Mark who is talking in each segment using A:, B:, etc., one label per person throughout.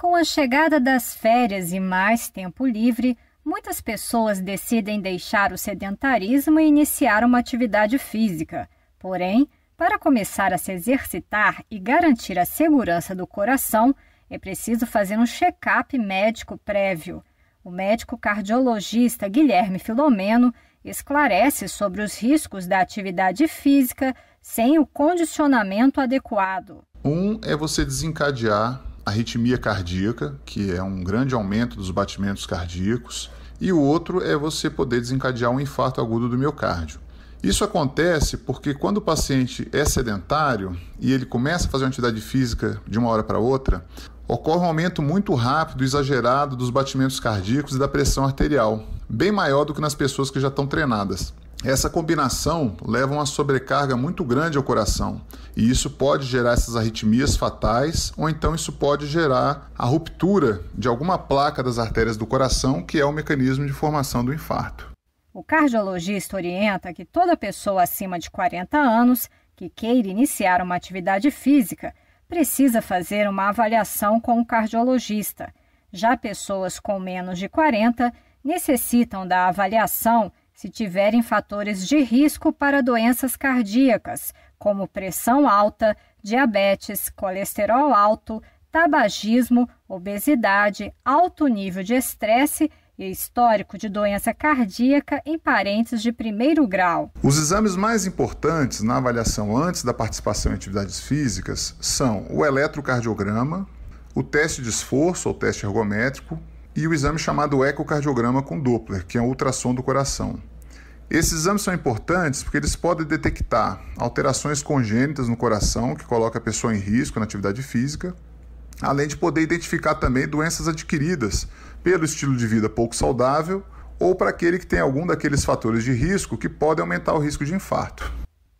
A: Com a chegada das férias e mais tempo livre, muitas pessoas decidem deixar o sedentarismo e iniciar uma atividade física. Porém, para começar a se exercitar e garantir a segurança do coração, é preciso fazer um check-up médico prévio. O médico cardiologista Guilherme Filomeno esclarece sobre os riscos da atividade física sem o condicionamento adequado.
B: Um é você desencadear arritmia cardíaca, que é um grande aumento dos batimentos cardíacos, e o outro é você poder desencadear um infarto agudo do miocárdio. Isso acontece porque quando o paciente é sedentário e ele começa a fazer uma atividade física de uma hora para outra, ocorre um aumento muito rápido, exagerado dos batimentos cardíacos e da pressão arterial, bem maior do que nas pessoas que já estão treinadas. Essa combinação leva uma sobrecarga muito grande ao coração, e isso pode gerar essas arritmias fatais, ou então isso pode gerar a ruptura de alguma placa das artérias do coração, que é o mecanismo de formação do infarto.
A: O cardiologista orienta que toda pessoa acima de 40 anos que queira iniciar uma atividade física precisa fazer uma avaliação com o cardiologista. Já pessoas com menos de 40 necessitam da avaliação se tiverem fatores de risco para doenças cardíacas, como pressão alta, diabetes, colesterol alto, tabagismo, obesidade, alto nível de estresse e histórico de doença cardíaca em parentes de primeiro grau.
B: Os exames mais importantes na avaliação antes da participação em atividades físicas são o eletrocardiograma, o teste de esforço ou teste ergométrico, e o exame chamado ecocardiograma com Doppler, que é o ultrassom do coração. Esses exames são importantes porque eles podem detectar alterações congênitas no coração, que coloca a pessoa em risco na atividade física, além de poder identificar também doenças adquiridas pelo estilo de vida pouco saudável ou para aquele que tem algum daqueles fatores de risco que podem aumentar o risco de infarto.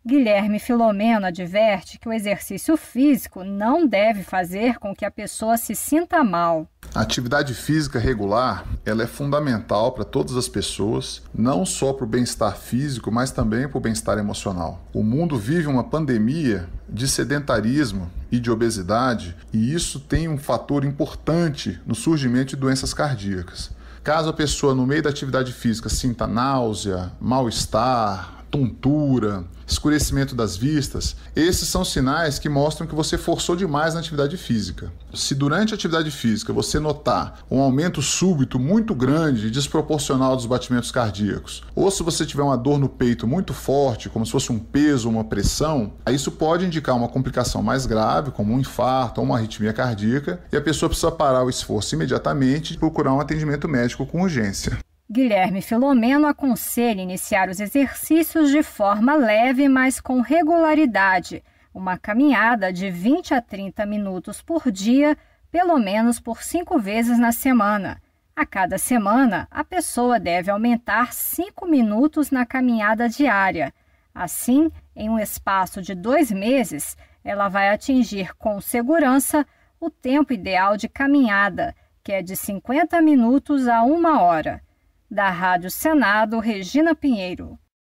A: Guilherme Filomeno adverte que o exercício físico não deve fazer com que a pessoa se sinta
B: mal. A atividade física regular ela é fundamental para todas as pessoas, não só para o bem-estar físico, mas também para o bem-estar emocional. O mundo vive uma pandemia de sedentarismo e de obesidade, e isso tem um fator importante no surgimento de doenças cardíacas. Caso a pessoa, no meio da atividade física, sinta náusea, mal-estar, tontura, escurecimento das vistas, esses são sinais que mostram que você forçou demais na atividade física. Se durante a atividade física você notar um aumento súbito muito grande e desproporcional dos batimentos cardíacos, ou se você tiver uma dor no peito muito forte, como se fosse um peso ou uma pressão, isso pode indicar uma complicação mais grave, como um infarto ou uma arritmia cardíaca, e a pessoa precisa parar o esforço imediatamente e procurar um atendimento médico com urgência.
A: Guilherme Filomeno aconselha iniciar os exercícios de forma leve, mas com regularidade, uma caminhada de 20 a 30 minutos por dia, pelo menos por cinco vezes na semana. A cada semana, a pessoa deve aumentar cinco minutos na caminhada diária. Assim, em um espaço de dois meses, ela vai atingir com segurança o tempo ideal de caminhada, que é de 50 minutos a uma hora. Da Rádio Senado, Regina Pinheiro.